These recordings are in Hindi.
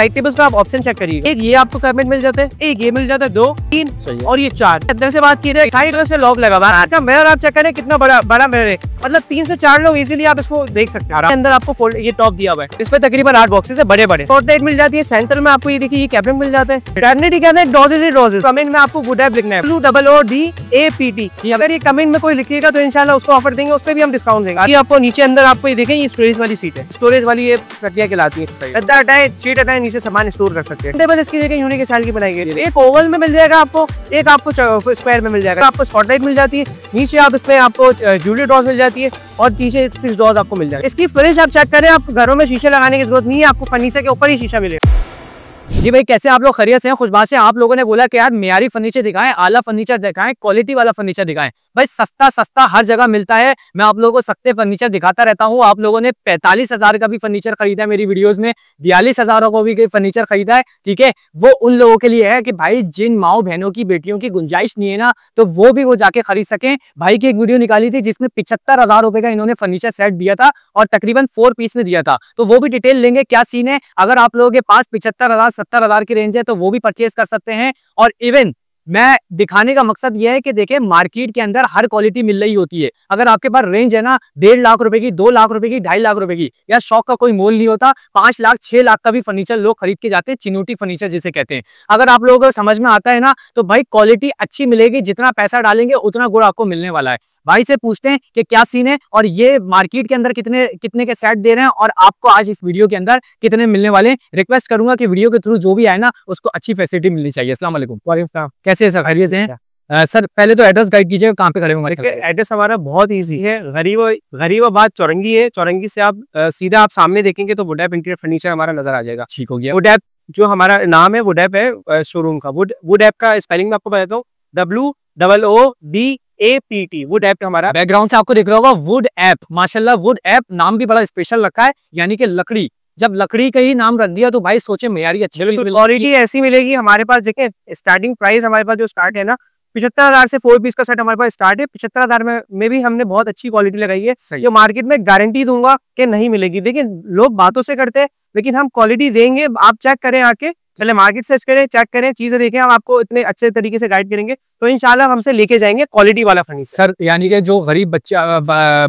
राइट टेबल्स पे आप ऑप्शन चेक करिए एक ये आपको कमेंट मिल जाते हैं एक ये मिल जाता है दो तीन और ये चार अंदर से बात की जाए साइड ग्लास लॉक लगा हुआ है अच्छा, आप चेक करें कितना बड़ा बड़ा मेरा है मतलब तीन से चार लोग इजीली आप इसको देख सकते हैं अंदर आपको फोल्ड ये टॉप दिया हुआ है इस पर तकरीबन आठ बॉक्स है बड़े बड़े शॉर्ट मिल जाती है सेंटर में आपको ये देखिए ये कैबिन मिल जाते हैं डॉजेज डॉजेज कमेंट में आपको गुड एप लिखना है blue double O D A P T अगर ये कमेंट में कोई लिखिएगा तो इनशाला उसको ऑफर देंगे उस पर भी हम डिस्काउंट देंगे आपको नीचे अंदर आपको ये देखें ये स्टोरेज वाली सीट है स्टोरेज वाली ये प्रक्रिया लाती है से सामान स्टोर कर सकते हैं टेबल तो इसकी जगह यूनिक स्टाइल की बनाई गई है एक ओवल में मिल जाएगा आपको एक आपको स्क्वायर में मिल जाएगा आपको स्पॉटलाइट मिल जाती है नीचे आप इसमें आपको जूलियो डॉज मिल जाती है और नीचे सिक्स डॉज आपको मिल जाएगा इसकी फ्रिज आप चेक करें आप घरों में शीशे लगाने की जरूरत नहीं है आपको फर्नीचर के ऊपर ही शीशा मिलेगा जी भाई कैसे आप लोग खरीय से हैं खुशबा से आप लोगों ने बोला कि यार मीरी फर्नीचर दिखाएं आला फर्नीचर दिखाएं क्वालिटी वाला फर्नीचर दिखाएं भाई सस्ता सस्ता हर जगह मिलता है मैं आप लोगों को सस्ते फर्नीचर दिखाता रहता हूँ आप लोगों ने पैंतालीस हजार का भी फर्नीचर खरीदा है मेरी वीडियोज में बयालीस हजार का भी फर्नीचर खरीदा है ठीक है वो उन लोगों के लिए है कि भाई जिन माओ बहनों की बेटियों की गुंजाइश नहीं है ना तो वो भी वो जाके खरीद सके भाई की एक वीडियो निकाली थी जिसमें पिछहत्तर हजार रुपए का इन्होंने फर्नीचर सेट दिया था और तकरीबन फोर पीस में दिया था तो वो भी डिटेल लेंगे क्या सीन है अगर आप लोगों के पास पिछहत्तर हजार सत्तर हजार की रेंज है तो वो भी परचेज कर सकते हैं और इवन मैं दिखाने का मकसद यह है कि देखें मार्केट के अंदर हर क्वालिटी मिल रही होती है अगर आपके पास रेंज है ना डेढ़ लाख रुपए की दो लाख रुपए की ढाई लाख रुपए की या शॉक का कोई मोल नहीं होता पांच लाख छह लाख का भी फर्नीचर लोग खरीद के जाते हैं चिनोटी फर्नीचर जिसे कहते हैं अगर आप लोगों को समझ में आता है ना तो भाई क्वालिटी अच्छी मिलेगी जितना पैसा डालेंगे उतना गुड़ आपको मिलने वाला है भाई से पूछते हैं कि क्या सीन है और ये मार्केट के अंदर कितने कितने के सेट दे रहे हैं और आपको आज इस वीडियो के अंदर कितने मिलने वाले रिक्वेस्ट करूंगा कि वीडियो के थ्रू जो भी आए ना उसको अच्छी फैसिलिटी मिलनी चाहिए असला कैसे सर खैरियत से सर पहले तो एड्रेस गाइड कीजिए कहाँ पे खड़े हमारे एड्रेस हमारा बहुत इजी है गरीब गरीबाबाद चौरंगी है चौरंगी से आप सीधा आप सामने देखेंगे तो वुडैप इंटीरियर फर्नीचर हमारा नजर आ जाएगा ठीक हो गया वुडैप जो हमारा नाम है वुडैप है शोरूम का वुड वुडैप का स्पेलिंग में आपको बताता हूँ W double O D APT wood app हमारा बैकग्राउंड से आपको देख रहा होगा वुड ऐप माशाल्लाह वुड ऐप नाम भी बड़ा स्पेशल रखा है यानी कि लकड़ी जब लकड़ी का ही नाम रख दिया तो भाई सोचे मेयारी अच्छी क्वालिटी ऐसी मिलेगी हमारे पास देखे स्टार्टिंग प्राइस हमारे पास जो स्टार्ट है ना पिछहत्तर हजार से फोर पीस का सेट हमारे पास स्टार्ट है पिछहत्तर हजार में, में भी हमने बहुत अच्छी क्वालिटी लगाई है जो मार्केट में गारंटी दूंगा कि नहीं मिलेगी देखिए लोग बातों से करते हैं लेकिन हम क्वालिटी देंगे आप चेक करें आके पहले मार्केट सर्च करें चेक करें चीजें देखें हम आपको इतने अच्छे तरीके से गाइड करेंगे तो इनशाला हमसे लेके जाएंगे क्वालिटी वाला फर्नीचर सर यानी कि जो गरीब बच्चा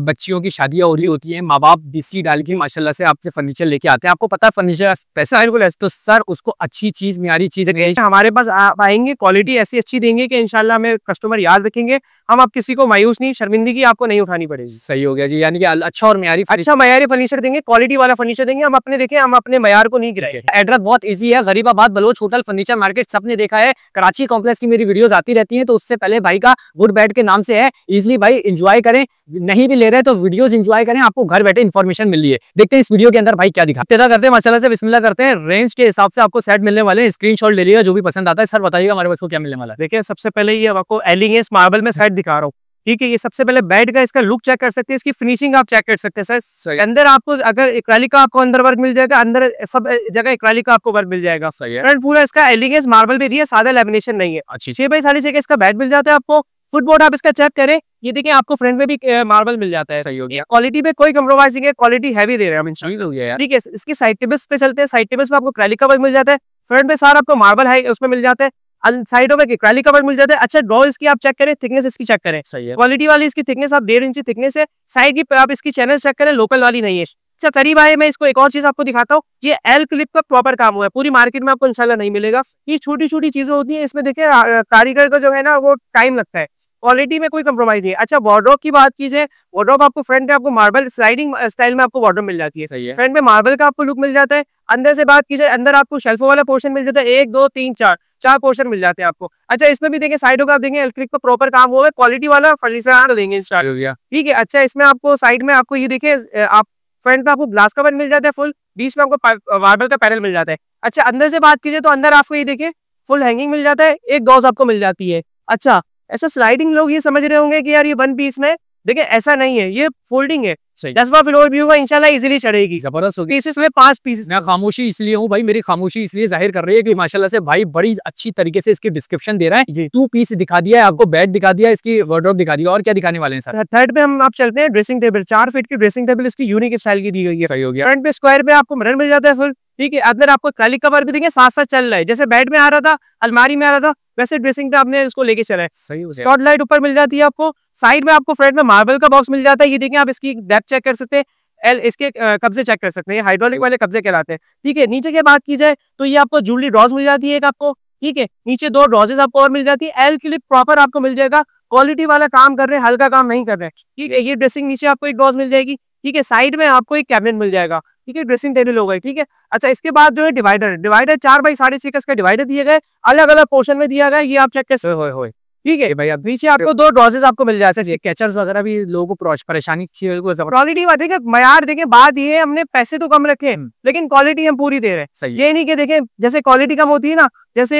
बच्चियों की शादियां हो रही होती है माँ बाप बीसी डाल के माशाला से आपसे फर्नीचर लेके आते हैं आपको पता है फर्नीचर पैसा है तो सर उसको अच्छी चीज म्यारी चीज हमारे पास आप आएंगे क्वालिटी ऐसी अच्छी देंगे कि इनशाला हमें कस्टमर याद रखेंगे हम आप किसी को मायूस नहीं शर्मिंदगी आपको नहीं उठानी पड़ेगी सही हो गया जी यानी कि अच्छा और मयारी अच्छा मैारी फर्नीचर देंगे क्वालिटी वाला फर्नीचर देंगे हम अपने देखें हम अपने मैार को नहीं गिराएंगे एड्रेस बहुत ईजी है गरीब Islamabad Baloch hotel furniture market सबने देखा है कराची कॉम्प्लेक्स की मेरी वीडियोज आती रहती है तो उससे पहले भाई का गुड बैड के नाम से है इजिली भाई इंजॉय करें नहीं भी ले रहे तो वीडियोज इंजॉय करें आपको घर बैठे इन्फॉर्मेशन मिली है देखते हैं इस वीडियो के अंदर भाई क्या दिखा तेरा करते हैं माशाला से बिस्मिल्ला करते हैं रेंज के हिसाब से आपको सेट मिलने वाले स्क्रीन शॉट ले लिया जो भी पसंद आता है सर बताइएगा हमारे पास को क्या मिलने वाला है देखिए सबसे पहले ये आपको एलिंग मार्बल e में सेट दिखा रहा हूँ ठीक है ये सबसे पहले बेड का इसका लुक चेक कर सकते हैं इसकी फिनिशिंग आप चेक कर सकते हैं सर अंदर आपको अगर इक्राली का आपको अंदर वर्क मिल जाएगा अंदर सब जगह इक्राली का आपको वर्क मिल जाएगा सही है पूरा इसका एलिगेंस मार्बल भी दिया सादा लेमिनेशन नहीं है अच्छी छह बाई सारी जगह इसका बेड मिल जाता है आपको फुटबोर्ड आप इसका चेक करें ये देखिए आपको फ्रंट में भी मार्बल मिल जाता है सही हो गया क्वालिटी पे कोई कम्प्रोमाइज नहीं है क्वालिटी हैवी दे रहे हैं हम ठीक है इसकी साइड टेबल्स पे चलते हैं साइड टेबल्स पे आपको का वर्क मिल जाता है फ्रंट में सारा आपको मार्बल है उसमें मिल जाता है साइडों में क्रैली कवर मिल जाता है अच्छा ड्रॉ इसकी आप चेक करें थिकनेस इसकी चेक करें सही है क्वालिटी वाली इसकी थिकनेस आप डेढ़ इंची थिकनेस है साइड की आप इसकी चैनल चेक करें लोकल वाली नहीं है अच्छा करीब आए मैं इसको एक और चीज आपको दिखाता हूँ ये एल क्लिप का प्रॉपर काम हुआ है पूरी मार्केट में आपको इंशाल्लाह नहीं मिलेगा ये छोटी छोटी चीजें होती है इसमें देखिए कारीगर का जो है ना वो टाइम लगता है क्वालिटी में कोई कम्प्रोमाइज नहीं अच्छा वार्ड्रोप की बात कीजिए जाए आपको फ्रंट में आपको मार्बल स्लाइडिंग स्टाइल में आपको वार्ड्रॉप मिल जाती है सही है फ्रंट में मार्बल का आपको लुक मिल जाता है अंदर से बात कीजिए अंदर आपको शेल्फों वाला पोर्शन मिल जाता है एक दो तीन चार चार पोर्शन मिल जाते हैं आपको अच्छा इसमें भी देखें साइडों का आप देखें एलक्रिक का प्रॉपर काम हुआ है क्वालिटी वाला फर्नीचर देंगे ठीक है अच्छा इसमें आपको साइड में आपको ये देखे आप फ्रंट पे आपको ग्लास कवर मिल जाता है फुल बीच में आपको वार्बल का पैनल मिल जाता है अच्छा अंदर से बात कीजिए तो अंदर आपको ये देखिए फुल हैंगिंग मिल जाता है एक गॉज आपको मिल जाती है अच्छा ऐसा स्लाइडिंग लोग ये समझ रहे होंगे कि यार ये वन पीस में देखिए ऐसा नहीं है ये फोल्डिंग है दस बार फ्लोर भी होगा इंशाल्लाह इजीली चढ़ेगी जबरदस्त होगी इसी समय पांच पीसेस मैं खामोशी इसलिए हूँ भाई मेरी खामोशी इसलिए जाहिर कर रही है कि माशाल्लाह से भाई बड़ी अच्छी तरीके से इसकी डिस्क्रिप्शन दे रहा है टू पीस दिखा दिया है आपको बेड दिखा दिया इसकी वर्ड्रॉप दिखा दिया और क्या दिखाने वाले हैं सर थर्ड पे हम आप चलते हैं ड्रेसिंग टेबल चार फीट की ड्रेसिंग टेबल इसकी यूनिक स्टाइल की दी गई है सही हो गया फ्रंट पे स्क्वायर पे आपको मरन मिल जाता है फिर ठीक है अंदर आपको क्रैलिक कवर भी देंगे साथ साथ चल रहा है जैसे बेड में आ रहा था अलमारी में आ रहा था वैसे ड्रेसिंग पे आपने इसको लेके चला है स्पॉट लाइट ऊपर मिल जाती है आपको साइड में आपको फ्रंट में मार्बल का बॉक्स मिल जाता है ये देखें आप इसकी डेप्थ चेक कर सकते हैं एल इसके कब्जे चेक कर सकते हैं हाइड्रोलिक वाले कब्जे कहलाते हैं ठीक है नीचे की बात की जाए तो ये आपको जुबली ड्रॉज मिल जाती है एक आपको ठीक है नीचे दो ड्रॉजेस आपको और मिल जाती है एल के लिए प्रॉपर आपको मिल जाएगा क्वालिटी वाला काम कर रहे हैं हल्का काम नहीं कर रहे हैं ठीक है ये ड्रेसिंग नीचे आपको एक ड्रॉज मिल जाएगी ठीक है साइड में आपको एक कैबिनेट मिल जाएगा ठीक है ड्रेसिंग टेबल हो गई ठीक है अच्छा इसके बाद जो है डिवाइडर डिवाइडर चार बाई साढ़े छह का डिवाइडर दिए गए अलग अलग पोर्शन में दिया गया ये आप चेक कर ठीक है अब नीचे आपको दो ड्रॉजेस आपको मिल जाते कैचर्स वगैरह भी लोगों को परेशानी क्वालिटी बात देखिए मैार देखें बात ये है हमने पैसे तो कम रखे हैं हम्म। लेकिन क्वालिटी हम पूरी दे रहे हैं ये नहीं कि देखें जैसे क्वालिटी कम होती है ना जैसे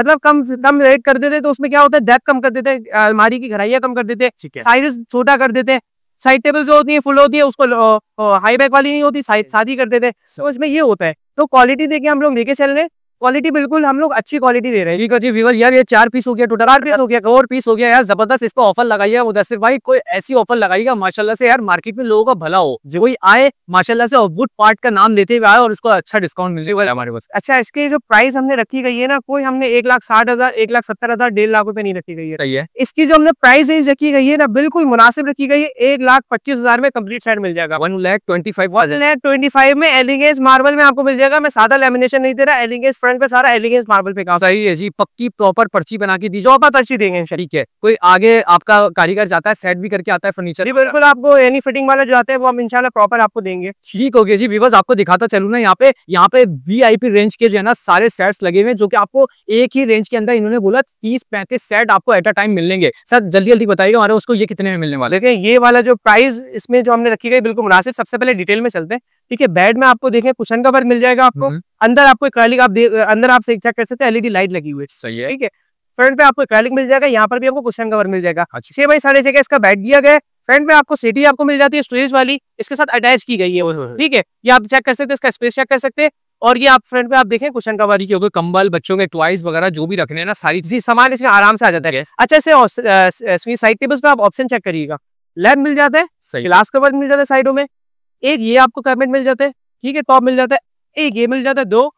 मतलब कम कम रेट कर देते तो उसमें क्या होता है डेप कम कर देते अलमारी की घराइया कम कर देते साइज छोटा कर देते साइड टेबल जो होती है फुल होती है उसको हाई बैक वाली नहीं होती साथ ही देते हैं तो इसमें ये होता है तो क्वालिटी देखिए हम लोग लेके चल रहे हैं क्वालिटी बिल्कुल हम लोग अच्छी क्वालिटी दे रहे हैं ठीक है जी यार ये चार पीस हो गया टोटल आठ पीस हो गया और पीस हो गया यार जबरदस्त इस पर ऑफर लगाइए मुदसर भाई कोई ऐसी ऑफर लगाइएगा माशाल्लाह से यार मार्केट में लोगों का भला हो जो कोई आए माशाल्लाह से वुड पार्ट का नाम लेते हुए आए और उसको अच्छा डिस्काउंट मिल जाएगा हमारे पास अच्छा इसकी जो प्राइस हमने रखी गई है ना कोई हमने एक लाख साठ हजार एक लाख सत्तर हजार डेढ़ लाख रुपए नहीं रखी गई है इसकी जो हमने प्राइस रखी गई है ना बिल्कुल मुनासिब रखी गई है एक लाख पच्चीस हजार में कम्प्लीट सेट मिल जाएगा one lakh twenty five one twenty five में एलिंगेज मार्बल में आपको मिल जाएगा मैं सादा लेमिनेशन नहीं दे रहा एलिंगेज फ्रंट पे सारा एलिगेंस मार्बल पे काम सही है जी पक्की प्रॉपर पर्ची बना के दीजिए आप पर्ची देंगे ठीक है कोई आगे आपका कारीगर जाता है सेट भी करके आता है फर्नीचर बिल्कुल आपको एनी फिटिंग वाला जो आता है वो हम इंशाल्लाह प्रॉपर आपको देंगे ठीक हो गया जी बीबस आपको दिखाता चलू ना यहाँ पे यहाँ पे वी रेंज के जो है ना सारे सेट्स लगे हुए जो की आपको एक ही रेंज के अंदर इन्होंने बोला तीस पैंतीस सेट आपको एट अ टाइम मिलेंगे सर जल्दी जल्दी बताइए हमारे उसको ये कितने में मिलने वाले देखिए ये वाला जो प्राइस इसमें जो हमने रखी गई बिल्कुल मुनासिब सबसे पहले डिटेल में चलते हैं ठीक है बेड में आपको देखें कुशन कवर मिल जाएगा आपको हम्म। अंदर आपको एक आप अंदर आप चेक कर सकते हैं एलईडी लाइट लगी हुई है ठीक है फ्रंट पे आपको क्रैलिंग मिल जाएगा यहाँ पर भी आपको क्वेश्चन कवर मिल जाएगा अच्छा। छह बाई साढ़े छह इसका बैट दिया गया फ्रंट में आपको सीटी आपको मिल जाती है स्टोरेज वाली इसके साथ अटैच की गई है ठीक है ये आप चेक कर सकते हैं इसका स्पेस चेक कर सकते हैं और ये आप फ्रंट में आप देखें क्वेश्चन कवर की होगा कंबल बच्चों के टॉयज वगैरह जो भी रखने ना सारी चीज सामान इसमें आराम से आ जाता है अच्छा इसे साइड टेबल्स पे आप ऑप्शन चेक करिएगा लैब मिल जाता है ग्लास कवर मिल जाता है साइडों में एक ये आपको कैबिनेट मिल जाता है ठीक है टॉप मिल जाता है एक ये मिल जाता है दो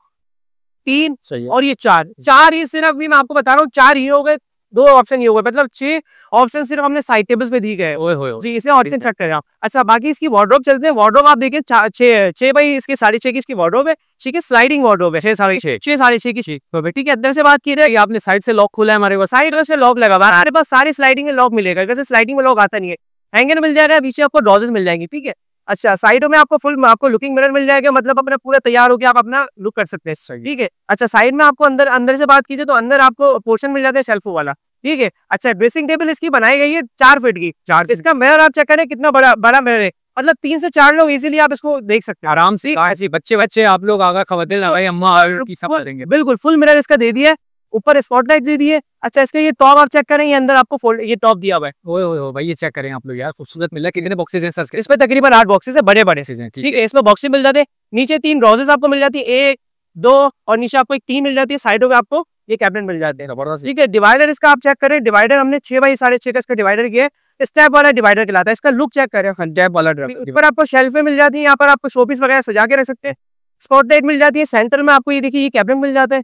तीन और ये चार हम्म। चार ये सिर्फ भी मैं आपको बता रहा हूँ चार ये हो गए दो ऑप्शन ये हो गए मतलब छह ऑप्शन सिर्फ हमने साइड टेबल्स पे दिए गए जी इसे ऑप्शन चेक कर रहा हूँ अच्छा बाकी इसकी वार्ड्रोब चलते हैं वार्ड्रोब आप देखें छह बाई इसके साढ़े छह की इसकी वार्ड्रोब है ठीक है स्लाइडिंग वार्ड्रोब है छह साढ़े छह छह साढ़े छह की छह ठीक है अंदर से बात की जाए आपने साइड से लॉक खोला है हमारे पास साइड से लॉक लगा हमारे पास सारे स्लाइडिंग में लॉक मिलेगा वैसे स्लाइडिंग में लॉक आता नहीं है हैंगर मिल जाएगा पीछे आपको ड्रॉजेस मिल जाएंगे ठीक है अच्छा साइडों में आपको फुल आपको लुकिंग मिरर मिल जाएगा मतलब अपना पूरा तैयार होकर आप अपना लुक कर सकते हैं ठीक है अच्छा साइड में आपको अंदर अंदर से बात कीजिए तो अंदर आपको पोर्शन मिल जाता है शेल्फों वाला ठीक है अच्छा ड्रेसिंग टेबल इसकी बनाई गई है चार फीट की चार इसका मिरर आप चेक करें कितना बड़ा बड़ा मिरर है मतलब तीन से चार लोग इजीली आप इसको देख सकते हैं आराम से बच्चे बच्चे आप लोग आगा खबरते बिल्कुल फुल मिरर इसका दे दिया ऊपर स्पॉटलाइट दे दिए अच्छा इसका ये टॉप आप चेक करें ये अंदर आपको फोल्ड ये टॉप दिया हुआ है ओए ओए भाई ये चेक करें आप लोग यार खूबसूरत मिला कितने बॉक्सेस हैं सर इसमें तकरीबन आठ बॉक्सेस है बड़े बड़े चीजें ठीक है इसमें बॉक्सेस मिल जाते हैं नीचे तीन ड्रॉजेस आपको मिल जाती है एक दो और नीचे आपको एक तीन मिल जाती है साइडों में आपको ये कैबिनेट मिल जाते हैं ठीक है डिवाइडर इसका आप चेक करें डिवाइडर हमने छह बाई साढ़े छह का इसका डिवाइडर किया स्टेप वाला डिवाइडर कहलाता है इसका लुक चेक करें जैप हाँ, वाला ऊपर आपको शेल्फे मिल जाती है यहाँ पर आपको शोपीस वगैरह सजा के रख सकते हैं स्पॉटलाइट मिल जाती है सेंटर में आपको ये देखिए ये कैबिनेट मिल जाता है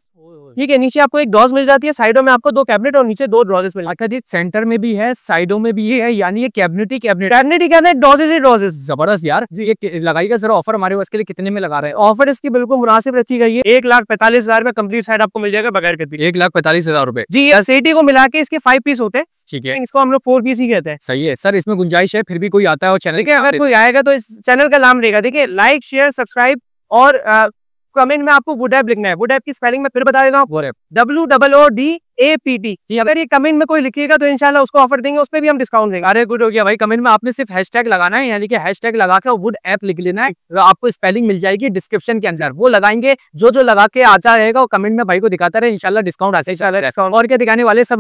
ठीक है नीचे आपको एक ड्रॉज मिल जाती है साइडों में आपको दो कैबिनेट और नीचे दो ड्रॉजेस मिल जाती अच्छा, है सेंटर में भी है साइडों में भी है यानी कैबिनेट ही कैबिनेट कैबिनेट ही कैबिनेट है ही ड्रॉजेस जबरदस्त यार लगाइएगा सर ऑफर हमारे इसके लिए कितने में लगा रहे हैं ऑफर इसकी बिल्कुल मुनासिब रखी गई है एक लाख पैंतालीस हजार में कम्प्लीट साइड आपको मिल जाएगा बगैर के एक लाख पैंतालीस हजार रुपए जी सेटी को मिला के इसके फाइव पीस होते हैं ठीक है इसको हम लोग फोर पीस ही कहते हैं सही है सर इसमें गुंजाइश है फिर भी कोई आता है और चैनल अगर कोई आएगा तो इस चैनल का नाम रहेगा देखिए लाइक शेयर सब्सक्राइब और कमेंट में आपको एप लिखना है ऐप की स्पेलिंग में फिर बता देता हूँ W double O D A P T अगर ये कमेंट में कोई लिखिएगा तो इंशाल्लाह उसको ऑफर देंगे उसमें भी हम डिस्काउंट देंगे अरे गुड हो गया भाई कमेंट में आपने सिर्फ हैशटैग लगाना है यानी कि हैशटैग लगा के वुड ऐप लिख लेना है तो आपको स्पेलिंग मिल जाएगी डिस्क्रिप्शन के अंदर वो लगाएंगे जो जो लगा के आचा रहेगा वो कमेंट में भाई को दिखाता रहे इनशाला डिस्काउंट ऐसे डिस्काउंट और क्या दिखाने वाले सर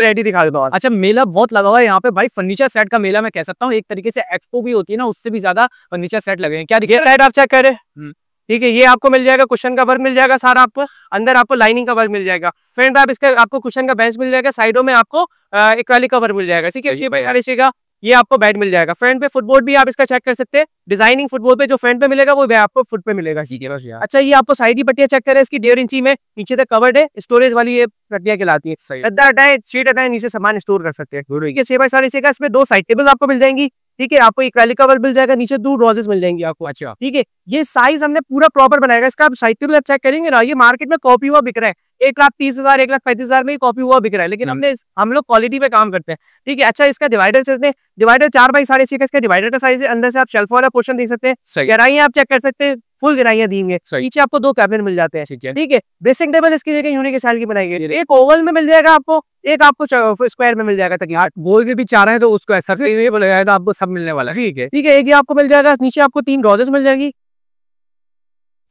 रेडी दिखा देता हूँ अच्छा मेला बहुत लगा हुआ है यहाँ पे भाई फर्नीचर सेट का मेला मैं कह सकता हूँ एक तरीके से एक्सपो भी होती है ना उससे भी ज्यादा फर्नीचर सेट लगे क्या दिखे आप चेक करें हम्म। ठीक है ये आपको मिल जाएगा क्वेश्चन का वर्क मिल जाएगा सारा आपको अंदर आपको लाइनिंग का वर्क मिल जाएगा फ्रेंड आप इसका आपको क्वेश्चन का बेंच मिल जाएगा साइडों में आपको एक का वर्क मिल जाएगा ठीक है ये ये आपको बेड मिल जाएगा फ्रंट पे फुटबोर्ड भी आप इसका चेक कर सकते हैं डिजाइनिंग फुटबोर्ड पे जो फ्रंट पे मिलेगा वो भी आपको फुट पे मिलेगा ठीक है अच्छा ये आपको साइड की पट्टिया चेक करें इसकी डेढ़ इंची में नीचे तक कवर्ड है स्टोरेज वाली ये पट्टिया कहलाती है हटाए नीचे सामान स्टोर कर सकते हैं ठीक इसमें दो साइड टेबल्स आपको मिल जाएंगी ठीक है आपको एक कवर मिल जाएगा नीचे दो रोजेस मिल जाएंगे आपको अच्छा ठीक है ये साइज हमने पूरा प्रॉपर बनाएगा इसका आप साइड पे भी आप चेक करेंगे ना ये मार्केट में कॉपी हुआ बिक रहा है एक लाख तीस हजार एक लाख पैंतीस हजार में कॉपी हुआ बिक रहा है लेकिन हम्म। हमने हम लोग क्वालिटी पे काम करते हैं ठीक है अच्छा इसका डिवाइडर चलते हैं डिवाइडर चार बाई साढ़े छह का इसका डिवाइडर का साइज है अंदर से आप शेल्फ वाला पोर्शन देख सकते हैं गहराइयां आप चेक कर सकते हैं फुल गिराइया देंगे पीछे आपको दो कैबिन मिल जाते हैं ठीक है ठीक है टेबल इसकी जगह यूनिक स्टाइल की बनाई गई एक ओवल में मिल जाएगा आपको एक आपको स्क्वायर में मिल जाएगा तक यहाँ गोल के भी चार है तो उसको ऐसा तो आपको सब मिलने वाला है ठीक है ठीक है एक ही आपको मिल जाएगा नीचे आपको तीन रोजेस मिल जाएगी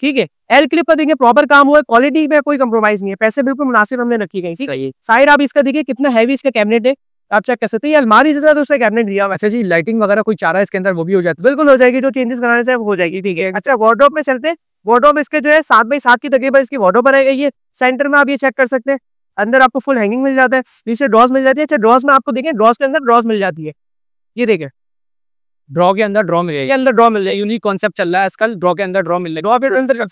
ठीक है क्लिप का देखिए प्रॉपर काम हुआ है क्वालिटी में कोई कंप्रोमाइज नहीं है पैसे बिल्कुल मुनासिब हमने रखी गई थी साइड आप इसका देखिए कितना हैवी इसका कैबिनेट है आप चेक कर सकते हैं अलमारी जितना तो उसका कैबिनेट दिया वैसे जी लाइटिंग वगैरह कोई चारा इसके अंदर वो भी हो जाता है बिल्कुल हो जाएगी जो चेंजेस कराने से हो जाएगी ठीक है अच्छा वार्डोप में चलते वार्डोप इसके जो है सात बाई सात की तकरीबन इसकी वार्डोप बनाई गई है सेंटर में आप ये चेक कर सकते हैं अंदर आपको फुल हैंगिंग मिल जाता है नीचे ड्रॉस मिल जाती है अच्छा ड्रॉस में आपको देखें ड्रॉस के अंदर ड्रॉस मिल जाती है ये देखें ड्रॉ के अंदर ड्रॉ मिलेगा अंदर ड्रॉ मिल जाए यूनिक कॉन्सेप्ट चल रहा है आजकल ड्रॉ के अंदर ड्रॉ मिल रहा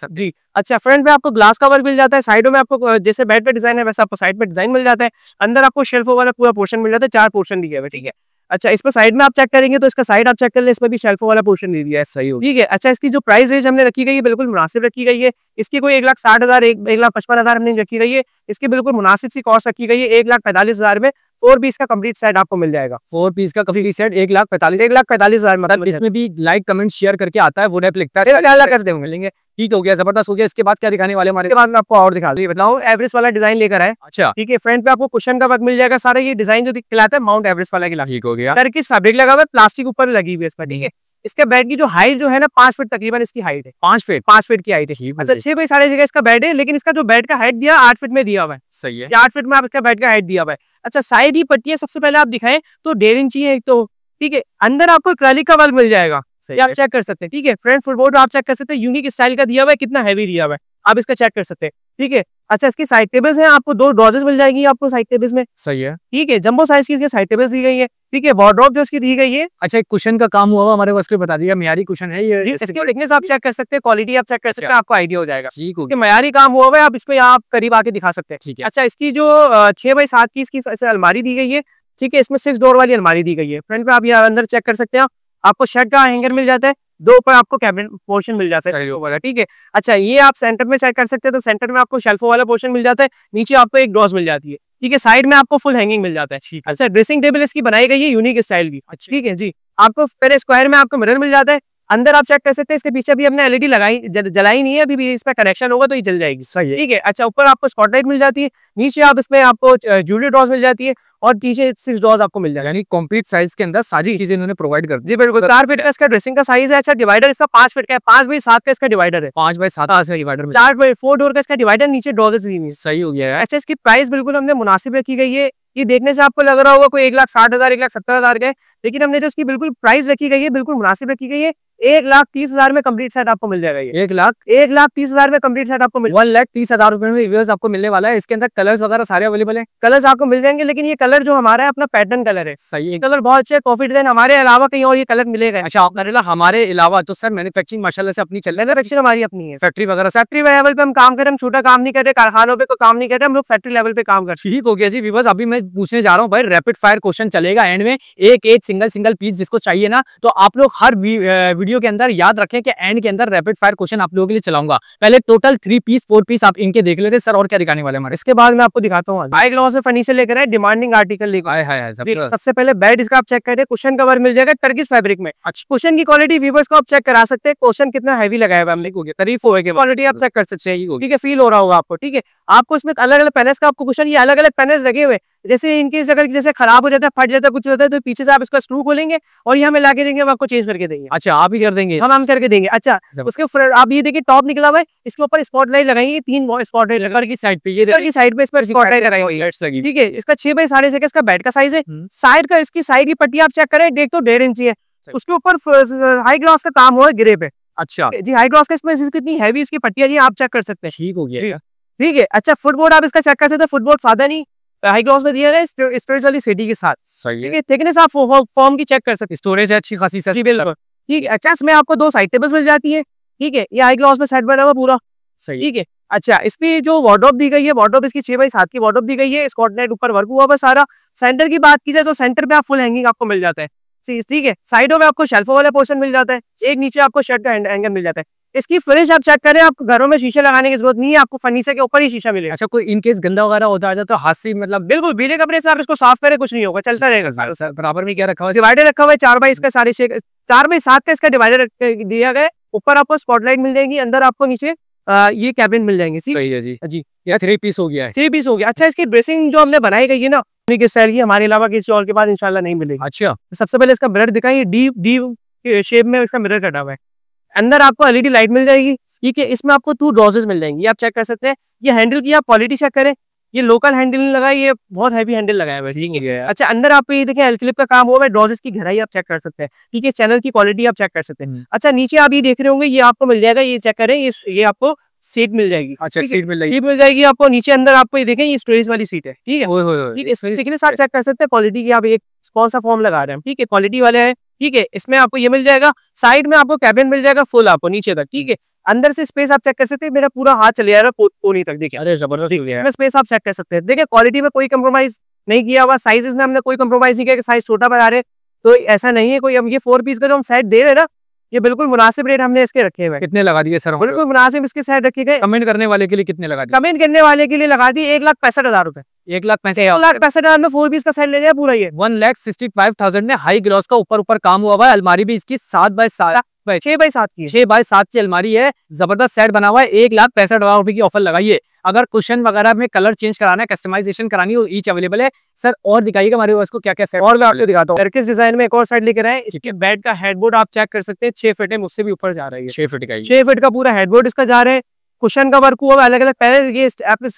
है जी अच्छा फ्रंट में आपको ग्लास कवर मिल जाता है साइडों में आपको जैसे बेड पे डिजाइन है वैसे आपको साइड पे डिजाइन मिल जाता है अंदर आपको शेल्फ वाला पूरा पोर्शन मिल जाता है चार पोर्शन दिया है ठीक है अच्छा इस पर साइड में आप चेक करेंगे तो इसका साइड आप चेक कर ले इसमें भी शेल्फो वाला पोर्शन दे दिया है सही ठीक है अच्छा इसकी जो प्राइस रेंज हमने रखी गई है बिल्कुल मुनासिब रखी गई है इसकी कोई एक लाख साठ हज़ार एक लाख पचपन हज़ार हमने रखी गई है इसकी बिल्कुल मुनासिब सी कॉस्ट रखी गई है एक लाख पैंतालीस हज़ार में फोर पीस का कंप्लीट सेट आपको मिल जाएगा फोर पीस का कंप्लीट सेट एक लाख पैंतालीस एक लाख पैंतालीस हजार मतलब, मतलब इसमें भी लाइक कमेंट शेयर करके आता है वो रेप लिखता है मिलेंगे ठीक हो गया जबरदस्त हो गया इसके बाद क्या दिखाने वाले हमारे बाद आपको और दिखा दी बताओ एवरेस्ट वाला डिजाइन लेकर है अच्छा ठीक है फ्रंट पे आपको क्वेश्चन का वक्त मिल जाएगा सारा ये डिजाइन जो दिखाता है माउंट एवरेस्ट वाला ठीक हो गया सर किस फेब्रिक लगा हुआ है प्लास्टिक ऊपर लगी हुई है इसका ठीक है इसके बेड की जो हाइट जो है ना पांच फीट तकरीबन इसकी हाइट है पांच फीट पांच फीट की हाइट है अच्छा छह बाई साढ़े जगह इसका बेड है लेकिन इसका जो बेड का हाइट दिया आठ फीट में दिया हुआ है सही है आठ फीट में आप इसका बेड का हाइट दिया हुआ है अच्छा साइड ही पट्टी है सबसे पहले आप दिखाएं तो डेढ़ इंची है एक तो ठीक है अंदर आपको क्रैली का वर्ग मिल जाएगा आप चेक कर सकते हैं ठीक है फ्रंट फुटबोर्ड आप चेक कर सकते हैं यूनिक स्टाइल का दिया हुआ है कितना हैवी दिया हुआ है आप इसका चेक कर सकते हैं ठीक है अच्छा इसकी साइड टेबल्स हैं आपको दो ड्रॉजेस मिल जाएगी आपको साइड टेबल्स में सही है ठीक है जंबो साइज की इसकी साइड टेबल्स दी गई है ठीक है वार्ड्रॉप जो इसकी दी गई है अच्छा एक कुशन का काम हुआ हमारे पास बता दिया मैारी कुशन है ये इसकी थिकनेस आप चेक कर सकते हैं क्वालिटी आप चेक कर सकते हैं अच्छा। आपको आइडिया हो जाएगा ठीक है मैारी काम हुआ है आप इसको आप करीब आके दिखा सकते हैं ठीक है अच्छा इसकी जो छह बाई सात की इसकी अलमारी दी गई है ठीक है इसमें सिक्स डोर वाली अलमारी दी गई है फ्रंट में आप यहाँ अंदर चेक कर सकते हैं आपको शर्ट का हैंगर मिल जाता है दो ऊपर आपको कैबिनेट पोर्शन मिल जाता है वाला ठीक है अच्छा ये आप सेंटर में चेक कर सकते हैं तो सेंटर में आपको शेल्फो वाला पोर्शन मिल जाता है नीचे आपको एक ड्रॉस मिल जाती है ठीक है साइड में आपको फुल हैंगिंग मिल जाता है अच्छा ड्रेसिंग टेबल इसकी बनाई गई है यूनिक स्टाइल भी अच्छा। ठीक है जी आपको पहले स्क्वायर में आपको मिरर मिल जाता है अंदर आप चेक कर सकते हैं इसके पीछे अभी हमने एलईडी लगाई जलाई नहीं है अभी भी इस पर कनेक्शन होगा तो ये जल जाएगी सही है ठीक है अच्छा ऊपर आपको स्पॉटलाइट मिल जाती है नीचे आप इसमें आपको जूलियो डॉज मिल जाती है और नीचे सिक्स डॉज आपको मिल जाएगा यानी कंप्लीट साइज के अंदर सारी चीजें इन्होंने प्रोवाइड कर दी बिल्कुल चार फीट का इसका ड्रेसिंग का साइज है अच्छा डिवाइडर इसका पांच फीट का है पांच बाई सात का इसका डिवाइडर है पांच बाई सात का डिवाइडर चार बाई फोर डोर का इसका डिवाइडर नीचे डॉजेस सही हो गया है अच्छा इसकी प्राइस बिल्कुल हमने मुनासिब रखी गई है ये देखने से आपको लग रहा होगा कोई एक लाख साठ हज़ार एक लाख सत्तर हज़ार के लेकिन हमने जो इसकी बिल्कुल प्राइस रखी गई है बिल्कुल मुनासिब रखी गई है एक लाख तीस हजार में कम्प्लीट सेट आपको मिल जाएगा ये एक लाख एक लाख तीस हजार में कम्प्लीट सेट आपको मिल वन लाख तीस हजार रुपए में आपको मिलने वाला है इसके अंदर कलर्स वगैरह सारे अवेलेबल है कलर्स आपको मिल जाएंगे लेकिन ये कलर जो हमारा है अपना पैटर्न कलर है सही है कलर बहुत अच्छे कॉफी डिजाइन हमारे अलावा कहीं और ये कलर मिलेगा अच्छा हमारे अलावा तो सर मैनुफेक्चरिंग माशाला से अपनी चल रही है हमारी अपनी है फैक्ट्री वगैरह फैक्ट्री लेवल पे हम काम रहे हम छोटा काम नहीं कर रहे कारखानों पर काम नहीं कर रहे हम लोग फैक्ट्री लेवल पे काम कर ठीक हो गया जी व्यूवर्स अभी मैं पूछने जा रहा हूँ भाई रैपिड फायर क्वेश्चन चलेगा एंड में एक एक सिंगल सिंगल पीस जिसको चाहिए ना तो आप लोग हर वीडियो के अंदर याद रखें कि एंड के अंदर रैपिड फायर क्वेश्चन आप लोगों के लिए चलाऊंगा पहले total three piece four piece आप इनके देख लेते सर और क्या दिखाने वाले हमारे इसके बाद मैं आपको दिखाता हूँ बाइक लॉस फनी से लेकर है डिमांडिंग आर्टिकल सबसे पहले बेड इसका आप चेक करें क्वेश्चन कवर मिल जाएगा टर्किस फेब्रिक में क्वेश्चन अच्छा। की क्वालिटी व्यूवर्स को आप चेक करा सकते हैं क्वेश्चन कितना हैवी लगाया हुआ हमने हो गया क्वालिटी आप चेक कर सकते हैं ठीक है फील हो रहा होगा आपको ठीक है आपको इसमें अलग अलग पैनल्स का आपको क्वेश्चन ये अलग अलग पैनल्स लगे हुए जैसे इनके अगर जैसे खराब हो जाता है फट जाता है कुछ होता है तो पीछे से आप इसका स्क्रू खोलेंगे और ये हमें लाके देंगे हम आपको चेंज करके देंगे अच्छा आप ही कर देंगे हम हम करके देंगे अच्छा उसके आप ये देखिए टॉप निकला हुआ है इसके ऊपर स्पॉटलाइट लगाएंगे तीन स्पॉटलाइट लगा की साइड पे ये साइड पे स्पॉटलाइट लगाई हुई ठीक है इसका छह बाई साढ़े छह इसका बेड का साइज है साइड हम्म। का इसकी साइड की पट्टी आप चेक करें डेढ़ तो डेढ़ इंची है उसके ऊपर हाई ग्लास का काम हुआ ग्रे पे अच्छा जी हाई ग्लास का इसमें कितनी हैवी इसकी पट्टियां जी आप चेक कर सकते हैं ठीक हो गया ठीक है अच्छा फुटबोर्ड आप इसका चेक कर सकते हैं फुटबोर्ड फादर नहीं हाई ग्लॉस में दिया गया स्टोरेज वाली सिटी के साथ ठीक थिकनेस आप फॉर्म की चेक कर सकते स्टोरेज है अच्छी खासी सस्ती बिल ठीक है अच्छा इसमें आपको दो साइड टेबल्स मिल जाती है ठीक है ये हाई ग्लॉस में सेट बना हुआ पूरा सही ठीक है अच्छा इसमें जो वार्ड्रोप दी गई है वार्ड्रोप इसकी छह बाई सात की वार्ड्रोप दी गई है स्कॉटनेट ऊपर वर्क हुआ बस सारा सेंटर की बात की जाए तो सेंटर में आप फुल हैंगिंग आपको मिल जाता है ठीक है साइडों में आपको शेल्फों वाला पोर्शन मिल जाता है एक नीचे आपको शर्ट का हैंगर मिल जाता है इसकी फिनिश आप चेक करें आपको घरों में शीशा लगाने की जरूरत नहीं है आपको फर्नीचर के ऊपर ही शीशा मिलेगा अच्छा कोई इनकेस गंदा वगैरह होता है तो हाथ से मतलब बिल्कुल भीले कपड़े से आप इसको साफ करें कुछ नहीं होगा चलता रहेगा बराबर में क्या रखा हुआ डिवाइडर रखा हुआ है चार बाई इसका सारे चार बाई सात का इसका डिवाइडर दिया गया ऊपर आपको स्पॉटलाइट मिल जाएगी अंदर आपको नीचे आ, ये कैबिन मिल जाएंगे सही है जी हाँ जी ये थ्री पीस हो गया है थ्री पीस हो गया अच्छा इसकी ड्रेसिंग जो हमने बनाई गई है ना के स्टाइल की हमारे अलावा किसी और के पास इंशाल्लाह नहीं मिलेगी अच्छा सबसे पहले इसका ब्रेड दिखाई डीप डीप शेप में इसका मिरर कटा हुआ है अंदर आपको एलईडी लाइट मिल जाएगी ठीक है इसमें आपको टू ड्रॉजेस मिल जाएंगे आप चेक कर सकते हैं ये हैंडल की आप क्वालिटी चेक करें ये लोकल हैंडल नहीं लगाए ये बहुत हैवी हैंडल लगाया ठीक है अच्छा अंदर आप ये देखें एलक्लिप का काम हुआ है ड्रॉजेस की गहराई आप चेक कर सकते हैं ठीक है चैनल की क्वालिटी आप चेक कर सकते हैं हम्म। अच्छा नीचे आप ये देख रहे होंगे ये आपको मिल जाएगा ये चेक करें ये आपको सीट मिल जाएगी अच्छा सीट मिल जाएगी मिल जाएगी आपको नीचे अंदर आपको ये देखें ये स्टोरेज वाली सीट है ठीक है आप चेक कर सकते हैं क्वालिटी की आप एक कौन सा फॉर्म लगा रहे हैं ठीक है क्वालिटी वाले हैं ठीक है इसमें आपको ये मिल जाएगा साइड में आपको कैबिन मिल जाएगा फुल आपको नीचे तक ठीक है अंदर से स्पेस आप चेक कर सकते हैं मेरा पूरा हाथ चले जा रहा है तक देखिए अरे जबरदस्त स्पेस आप चेक कर सकते हैं देखिए क्वालिटी में कोई कम्प्रोमाइज नहीं किया हुआ साइजेस में हमने कोई कम्प्रोमाइज नहीं किया कि साइज छोटा बना रहे तो ऐसा नहीं है कोई हम ये फोर पीस का जो हम सेट दे रहे ना ये बिल्कुल मुनासिब रेट हमने इसके रखे हुए कितने लगा दिए सर बिल्कुल मुनासिब इसके सेट रखे गए कमेंट करने वाले के लिए कितने लगा दिए कमेंट करने वाले के लिए लगा दिए एक लाख पैंसठ हजार रुपए एक लाख पैसे लाख पैसे हजार में फोर बीस का सेट ले जाए पूरा ये one lakh sixty five thousand में हाई ग्लॉस का ऊपर ऊपर काम हुआ हुआ है अलमारी भी इसकी सात बाय सात छह बाई सात की छह बाई सात की अलमारी है जबरदस्त सेट बना हुआ है एक लाख पैसठ हजार रुपए की ऑफर लगाइए अगर क्वेश्चन वगैरह में कलर चेंज कराना है कस्टमाइजेशन करानी हो ईच अवेलेबल है सर और दिखाइएगा हमारे पास को क्या क्या सेट और मैं दिखाता हूँ किस डिजाइन में एक और सेट लेकर आए इसके बेड का हेडबोर्ड आप चेक कर सकते हैं छह फिट है मुझसे भी ऊपर जा रही है छह फिट का छह फिट का पूरा हेडबोर्ड इसका जा रहा है कुशन का वर्क हुआ अलग अलग पहले ये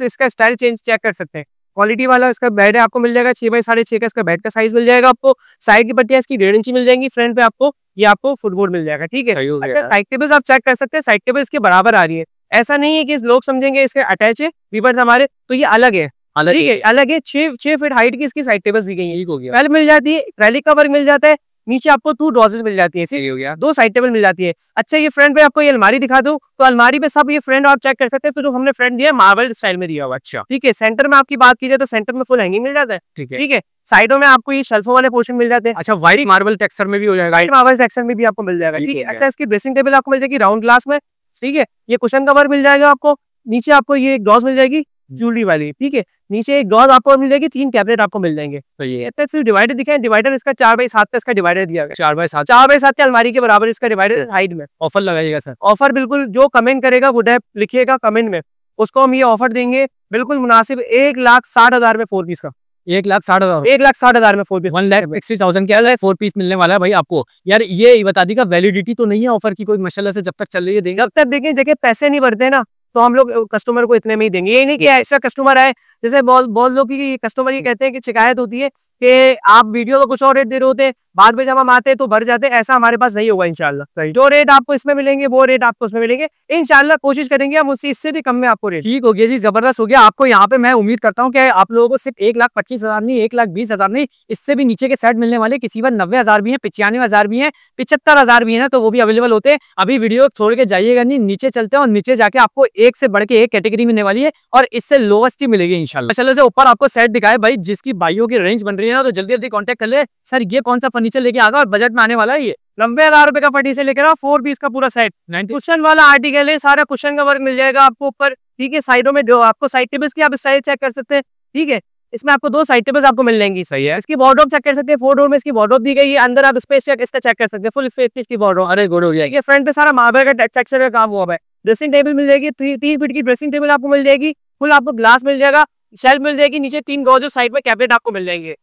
इसका स्टाइल चेंज चेक कर सकते हैं क्वालिटी वाला इसका बेड है आपको मिल जाएगा छह बाई साढ़े छह का इसका बेड का साइज मिल जाएगा आपको साइड की पट्टियां इसकी डेढ़ इंची मिल जाएंगी फ्रंट पे आपको ये आपको फुटबोर्ड मिल जाएगा ठीक है साइड टेबल्स अच्छा, आप चेक कर सकते हैं साइड टेबल इसके बराबर आ रही है ऐसा नहीं है कि लोग समझेंगे इसके अटैच है वीपर्स हमारे तो ये अलग है अलग है अलग है छह छह फीट हाइट की इसकी साइड टेबल्स दी गई है मिल जाती है ट्रैलिक का वर्क मिल जाता है नीचे आपको टू ड्रॉजेस मिल जाती है इसे हो गया दो साइड टेबल मिल जाती है अच्छा ये फ्रेंड पे आपको ये अलमारी दिखा दो तो अलमारी में सब ये फ्रेंड आप चेक कर सकते हैं तो जो हमने फ्रेंड दिया मार्बल स्टाइल में दिया हुआ अच्छा ठीक है सेंटर में आपकी बात की जाए तो सेंटर में फुल हैंगिंग मिल जाता है ठीक है ठीक है साइडों में आपको ये शेल्फों वाले पोर्शन मिल जाते हैं अच्छा वाइट मार्बल टेक्सर में भी हो जाएगा वाइट मार्बल टेक्सर में भी आपको मिल जाएगा ठीक है अच्छा इसकी ड्रेसिंग टेबल आपको मिल जाएगी राउंड ग्लास में ठीक है ये क्वेश्चन कवर मिल जाएगा आपको नीचे आपको ये एक ड्रॉस मिल जाएगी ज्वेलरी वाली ठीक है नीचे एक गॉज आपको मिल जाएगी तीन कैबिनेट आपको मिल जाएंगे तो ये इतने सिर्फ डिवाइडर दिखे डिवाइडर इसका चार बाई सात इसका डिवाइडर दिया गया चार बाई सात चार बाई सात के अलमारी के बराबर इसका डिवाइडर साइड में ऑफर लगाइएगा सर ऑफर बिल्कुल जो कमेंट करेगा वो लिखिएगा कमेंट में उसको हम ये ऑफर देंगे बिल्कुल मुनासिब एक लाख साठ हजार में फोर पीस का एक लाख साठ हजार एक लाख साठ हजार में four piece one lakh sixty thousand क्या है फोर पीस मिलने वाला है भाई आपको यार ये बता दी का वैलिडिटी तो नहीं है ऑफर की कोई मशाला से जब तक चल रही है देंगे जब तक देखिए जगह पैसे नहीं बढ़ते ना तो हम लोग कस्टमर को इतने में ही देंगे ये नहीं कि ऐसा कस्टमर आए जैसे बहुत बहुत लोग की कस्टमर ये कहते हैं कि शिकायत होती है कि आप वीडियो को कुछ और रेट दे रहे होते हैं बाद में जब हम आते हैं तो भर जाते हैं ऐसा हमारे पास नहीं होगा इनशाला जो रेट आपको इसमें मिलेंगे वो रेट आपको उसमें मिलेंगे इनशाला कोशिश करेंगे हम उससे इससे भी कम में आपको रेट ठीक हो गया जी जबरदस्त हो गया आपको यहाँ पे मैं उम्मीद करता हूँ कि आप लोगों को सिर्फ एक लाख पच्चीस हजार नहीं एक लाख बीस हजार नहीं इससे भी नीचे के सेट मिलने वाले किसी पर नब्बे हजार भी है पिचानवे हजार भी है पिछहत्तर हजार भी है ना तो वो भी अवेलेबल होते हैं अभी वीडियो छोड़ के जाइएगा नहीं नीचे चलते हैं और नीचे जाके आपको एक से बढ़ के एक कैटेगरी मिलने वाली है और इससे लोवेस्ट ही मिलेगी इनशाला चलो से ऊपर आपको सेट दिखाए भाई जिसकी बाइयों की रेंज बन रही है ना तो जल्दी जल्दी कॉन्टेक्ट कर ले सर ये कौन सा फर्नीचर लेके आगा और बजट में आने वाला है ये लंबे हजार रुपए का फर्नीचर लेकर आओ फोर पीस का पूरा सेट क्वेश्चन वाला आर्टिकल है सारा क्वेश्चन का वर्क मिल जाएगा आपको ऊपर ठीक है साइडों में आपको साइड टेबल्स की आप साइड चेक कर सकते हैं ठीक है इसमें आपको दो साइड टेबल्स आपको मिल जाएंगी सही है इसकी बॉर्डर चेक कर सकते हैं फोर डोर में इसकी बॉर्डर दी गई है अंदर आप स्पेस चेक इसका चेक कर सकते हैं फुल स्पेस की बॉर्डर अरे गोड हो जाएगी फ्रंट पे सारा मार्बल का टेक्सचर का काम हुआ है ड्रेसिंग टेबल मिल जाएगी तीन फीट की ड्रेसिंग टेबल आपको मिल जाएगी फुल आपको ग्लास मिल जाएगा सेल्फ मिल जाएगी नीचे तीन गोजो साइड में कैबिनेट आपको मिल जाएंगे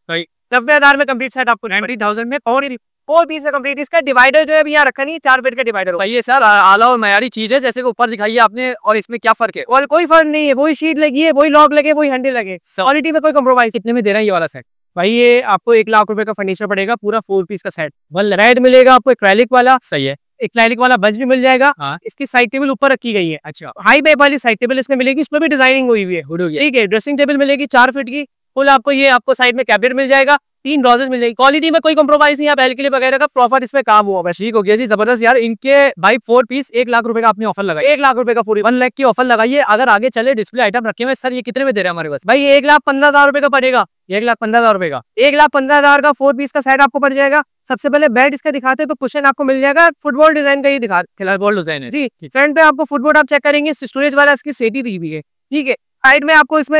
नब्बे हजार में कम्प्लीट सेट आपको में और फोर पीस का कंप्लीट इसका डिवाइडर जो है अभी यहाँ रखा नहीं चार फीट का डिवाइडर भाई ये सर आला और मैारी चीज है जैसे ऊपर दिखाई है आपने और इसमें क्या फर्क है और कोई फर्क नहीं है वही शीट लगी है वही लॉक लगे वही हैंडल लगे क्वालिटी में कोई कम्प्रोमाइज इतने में दे रहा है ये वाला सेट भाई ये आपको एक लाख रुपए का फर्नीचर पड़ेगा पूरा फोर पीस का सेट वन रेड मिलेगा आपको एक वाला सही है एक्लाइलिक वाला बज भी मिल जाएगा हाँ? इसकी साइड टेबल ऊपर रखी गई है अच्छा हाई बैक वाली साइड टेबल इसमें मिलेगी इसमें भी डिजाइनिंग हुई हुई है ठीक है ड्रेसिंग टेबल मिलेगी चार फीट की फुल आपको ये आपको साइड में कैबिनेट मिल जाएगा तीन ब्राउजर्स मिल जाएगी क्वालिटी में कोई कॉम्प्रोमाइज नहीं आप एल वगैरह का प्रॉपर इसमें काम हुआ है ठीक हो गया जी जबरदस्त यार इनके भाई फोर पीस एक लाख रुपए का आपने ऑफर लगाया एक लाख रुपए का पूरी वन लाख की ऑफर लगाइए अगर आगे चले डिस्प्ले आइटम रखे हुए सर ये कितने में दे रहे हैं हमारे पास भाई एक लाख पंद्रह हजार रुपए का पड़ेगा एक लाख पंद्रह हजार रुपए का एक लाख पंद्रह हजार का फोर पीस का सेट आपको पड़ जाएगा सबसे पहले बैट इसका दिखाते हैं तो क्वेश्चन आपको मिल जाएगा फुटबॉल डिजाइन का ही दिखा बॉल डिजाइन है जी फ्रंट पे आपको फुटबॉल आप चेक करेंगे स्टोरेज वाला इसकी सेटी दी हुई है ठीक है साइड में आपको इसमें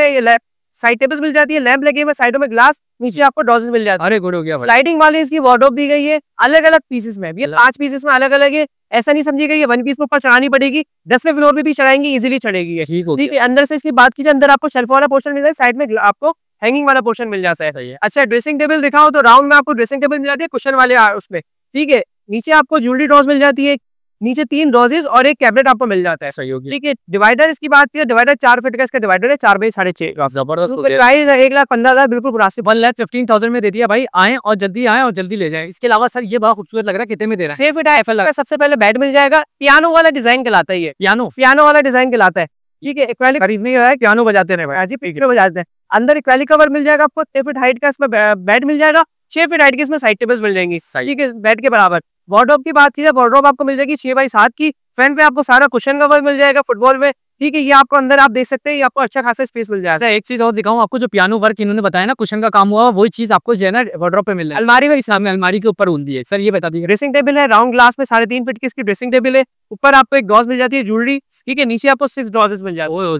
साइड टेबल्स मिल जाती है लैंप लगे हुए साइडों में ग्लास नीचे आपको डॉजेस मिल जाते हैं अरे गुड हो गया स्लाइडिंग वाले इसकी वॉर्डोप दी गई है अलग अलग पीसेस में भी पांच पीसेस में अलग अलग है ऐसा नहीं समझी गई है वन पीस में ऊपर चढ़ानी पड़ेगी दसवें फ्लोर में भी चढ़ाएंगे इजीली चढ़ेगी ठीक है अंदर से इसकी बात की अंदर आपको शेल्फ वाला पोर्शन मिल जाए साइड में आपको हैंगिंग वाला पोर्शन मिल जाता है अच्छा ड्रेसिंग टेबल दिखाओ तो राउंड में आपको ड्रेसिंग टेबल मिल जाती है कुशन वाले उसमें ठीक है नीचे आपको ज्वेलरी ड्रॉस मिल जाती है नीचे तीन रोजेज और एक कैबिनेट आपको मिल जाता है सहयोग ठीक है डिवाइडर इसकी बात की डिवाइडर चार फीट का इसका डिवाइडर है चार बाई साढ़े छह जबरदस्त प्राइस तो है एक लाख पंद्रह हजार बिल्कुल वन लाख फिफ्टीन थाउजेंड में दे दिया भाई आए और जल्दी आए और जल्दी ले जाए इसके अलावा सर ये बहुत खूबसूरत लग रहा है कितने में दे रहा है छह फीट है सबसे पहले बैड मिल जाएगा पियानो वाला डिजाइन कहलाता है ये पियानो पियानो वाला डिजाइन कहलाता है ठीक है इक्वाली खरीदने है पियानो बजाते रहे भाई जी बजाते हैं अंदर इक्वाली कवर मिल जाएगा आपको छह फीट हाइट का इसमें बेड मिल जाएगा छह फीट हाइट की इसमें साइड टेबल्स मिल जाएंगी ठीक है बेड के बराबर वार्ड्रॉप की बात की जाए वार्ड्रॉप आपको मिल जाएगी छह बाई सात की फ्रंट में आपको सारा क्वेश्चन कवर मिल जाएगा फुटबॉल में ठीक है ये आपको अंदर आप देख सकते हैं ये आपको अच्छा खासा स्पेस मिल जाएगा अच्छा, एक चीज और दिखाऊं आपको जो पियानो वर्क इन्होंने बताया ना कुशन का काम हुआ वही चीज आपको जो है ना वॉड्रॉप पे मिल रहा है अलमारी भाई सामने अलमारी के ऊपर हूँ है सर ये बता दीजिए ड्रेसिंग टेबल है राउंड ग्लास में साढ़े तीन फीट की इसकी ड्रेसिंग टेबल है ऊपर आपको एक ड्रॉज मिल जाती है ज्वेलरी ठीक है नीचे आपको सिक्स ड्रॉजेस मिल जाए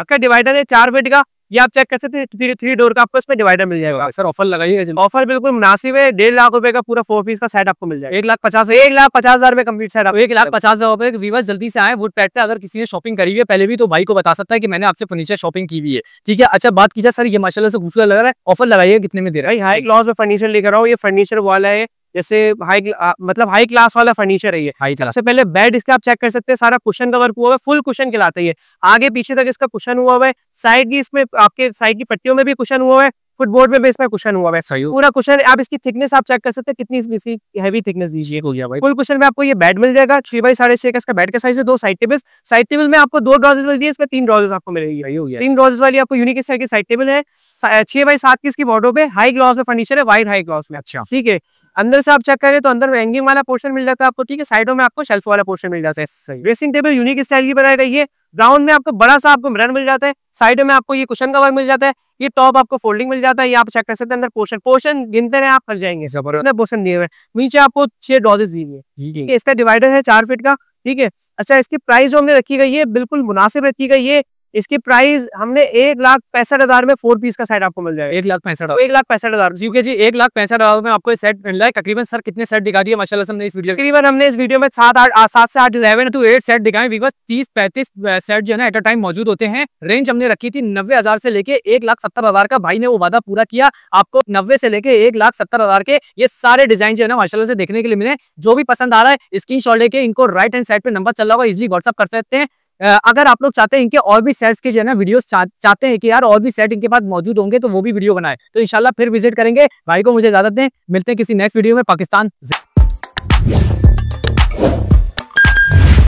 इसका डिवाइडर है चार फीट का ये आप चेक कर सकते हैं थ्री डोर का आपको इसमें डिवाइडर मिल जाएगा सर ऑफर लगाइए ऑफर बिल्कुल मुनासिब है डेढ़ लाख रुपए का पूरा फोर पीस का सेट आपको मिल जाएगा एक लाख पचास एक लाख पचास हजार कम्प्लीट सेट एक लाख पचास हजार रुपए जल्दी से आए वुड पैट अगर किसी ने शॉपिंग करी है पहले वाले भी तो भाई को बता सकता है कि मैंने आपसे फर्नीचर शॉपिंग की हुई है ठीक है अच्छा बात की जाए सर ये माशाल्लाह से घूसला लग रहा है ऑफर लगाइए कितने में दे रहा है हाई क्लास में फर्नीचर लेकर रहा हूँ ये फर्नीचर वाला है जैसे हाई मतलब हाई क्लास वाला फर्नीचर है ये हाई क्लास सबसे पहले बेड इसका आप चेक कर सकते हैं सारा कुशन का वर्क हुआ है फुल कुशन खिलाता है आगे पीछे तक इसका कुशन हुआ हुआ है साइड की इसमें आपके साइड की पट्टियों में भी कुशन हुआ है फुटबोर्ड में बेस में कुशन हुआ है सही पूरा क्वेश्चन आप इसकी थिकनेस आप चेक कर सकते हैं कितनी इसकी हैवी थिकनेस दीजिए हो गया भाई फुल क्वेश्चन में आपको ये बेड मिल जाएगा छह बाई साढ़े छह का इसका बेड का साइज है दो साइड टेबल साइड टेबल में आपको दो ड्रॉजेस मिलती है इसमें तीन ड्रॉजेस आपको मिलेगी हो गया तीन ड्रॉजेस वाली आपको यूनिक साइड की साइड टेबल है छह बाई सात की इसकी बॉर्डर पे हाई ग्लॉस में फर्नीचर है वाइट हाई ग्लॉस में अच्छा ठीक है अंदर से आप चेक करें तो अंदर हैंगिंग वाला पोर्शन मिल जाता है आपको ठीक है साइडों में आपको शेल्फ वाला पोर्शन मिल जाता है ड्रेसिंग टेबल यूनिक स्टाइल की बनाई गई है ब्राउन में आपको बड़ा सा आपको मिरर मिल जाता है साइड में आपको ये क्वेश्चन कवर मिल जाता है ये टॉप आपको फोल्डिंग मिल जाता है ये आप चेक कर सकते हैं अंदर पोर्शन पोर्शन गिनते रहे आप हर जाएंगे अच्छा, पोर्शन दिए हुए नीचे आपको छह डॉजेस दी हुई है इसका डिवाइडर है चार फीट का ठीक है अच्छा इसकी प्राइस जो हमने रखी गई है बिल्कुल मुनासिब रखी गई है इसकी प्राइस हमने एक लाख पैंसठ हजार में फोर पीस का सेट आपको मिल जाएगा एक लाख पैंसठ एक लाख पैंसठ हजार क्योंकि जी एक लाख पैंसठ हजार में आपको सेट मिल रहा है तकरीबन सर कितने सेट दिखा दिए माशाल्लाह हमने इस वीडियो तकरीबन हमने इस वीडियो में सात आठ सात से आठ इलेवन टू एट सेट दिखाए बिकॉज तीस पैंतीस सेट जो है एट अ टाइम मौजूद होते हैं रेंज हमने रखी थी नब्बे हजार से लेके एक लाख सत्तर हजार का भाई ने वो वादा पूरा किया आपको नब्बे से लेके एक लाख सत्तर हजार के ये सारे डिजाइन जो है माशाला से देखने के लिए मिले जो भी पसंद आ रहा है स्क्रीन लेके इनको राइट हैंड साइड पर नंबर चल रहा होगा इजिली व्हाट्सअप कर सकते हैं अगर आप लोग चाहते हैं इनके और भी सेट्स के जो है ना वीडियो चाहते हैं कि यार और भी सेट इनके पास मौजूद होंगे तो वो भी वीडियो बनाए तो इनशाला फिर विजिट करेंगे भाई को मुझे इजाजत दें मिलते हैं किसी नेक्स्ट वीडियो में पाकिस्तान